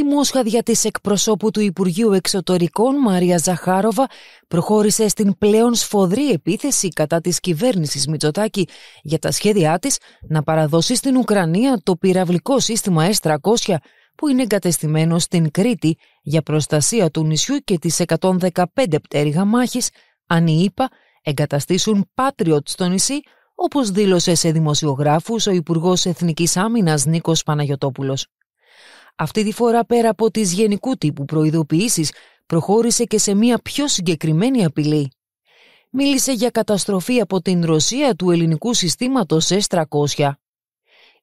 Η μόσχαδια της εκπροσώπου του Υπουργείου Εξωτερικών Μαρία Ζαχάροβα προχώρησε στην πλέον σφοδρή επίθεση κατά της κυβέρνησης Μητσοτάκη για τα σχέδιά της να παραδώσει στην Ουκρανία το πυραυλικό σύστημα S-300 που είναι εγκατεστημένο στην Κρήτη για προστασία του νησιού και τις 115 πτέρυγα μάχης, αν οι ΗΠΑ εγκαταστήσουν Patriot στο νησί, όπως δήλωσε σε δημοσιογράφους ο Υπουργός Εθνικής Άμυνας Νίκος Παναγιωτόπουλος. Αυτή τη φορά πέρα από τις γενικού τύπου προειδοποιήσεις προχώρησε και σε μια πιο συγκεκριμένη απειλή. Μίλησε για καταστροφή από την Ρωσία του ελληνικού συστήματος S300.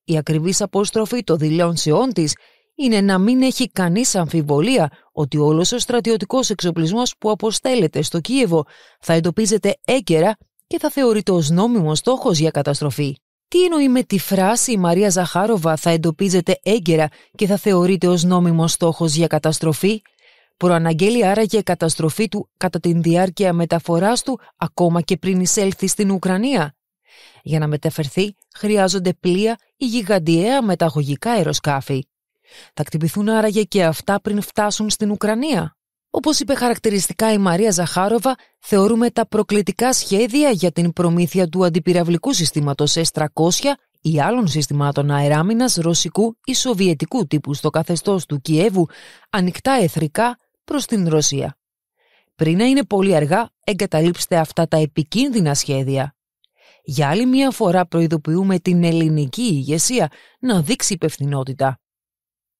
Η ακριβής απόστροφη των δηλώσεών της είναι να μην έχει κανείς αμφιβολία ότι όλος ο στρατιωτικός εξοπλισμός που αποστέλλεται στο Κίεβο θα εντοπίζεται έγκαιρα και θα θεωρείται ως νόμιμο στόχος για καταστροφή. Τι εννοεί με τη φράση η Μαρία Ζαχάροβα θα εντοπίζεται έγκαιρα και θα θεωρείται ως νόμιμος στόχος για καταστροφή. Προαναγγέλει άραγε καταστροφή του κατά την διάρκεια μεταφοράς του ακόμα και πριν εισέλθει στην Ουκρανία. Για να μεταφερθεί χρειάζονται πλοία ή γιγαντιαία μεταγωγικά αεροσκάφη. Θα κτυπηθούν άραγε και αυτά πριν φτάσουν στην Ουκρανία. Όπως είπε χαρακτηριστικά η Μαρία Ζαχάροβα, θεωρούμε τα προκλητικά σχέδια για την προμήθεια του αντιπυραυλικού συστήματος S300 ή άλλων συστημάτων αεράμινας ρωσικού ή σοβιετικού τύπου στο καθεστώς του Κιέβου ανοιχτά εθρικά προς την Ρωσία. Πριν να είναι πολύ αργά, εγκαταλείψτε αυτά τα επικίνδυνα σχέδια. Για άλλη μια φορά προειδοποιούμε την ελληνική ηγεσία να δείξει υπευθυνότητα.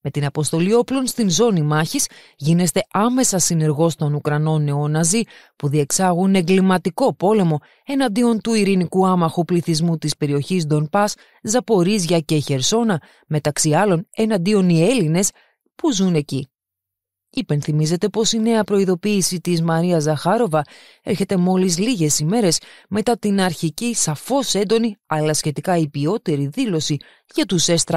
Με την αποστολή όπλων στην ζώνη μάχης γίνεστε άμεσα συνεργός των Ουκρανών νεόναζι που διεξάγουν εγκληματικό πόλεμο εναντίον του ειρηνικού άμαχου πληθυσμού της περιοχής Πα, Ζαπορίζια και Χερσόνα, μεταξύ άλλων εναντίον οι Έλληνες, που ζουν εκεί. Υπενθυμίζεται πως η νέα προειδοποίηση της Μαρία Ζαχάροβα έρχεται μόλις λίγες ημέρες μετά την αρχική σαφώς έντονη αλλά σχετικά υπιότερη δήλωση για τους S-300.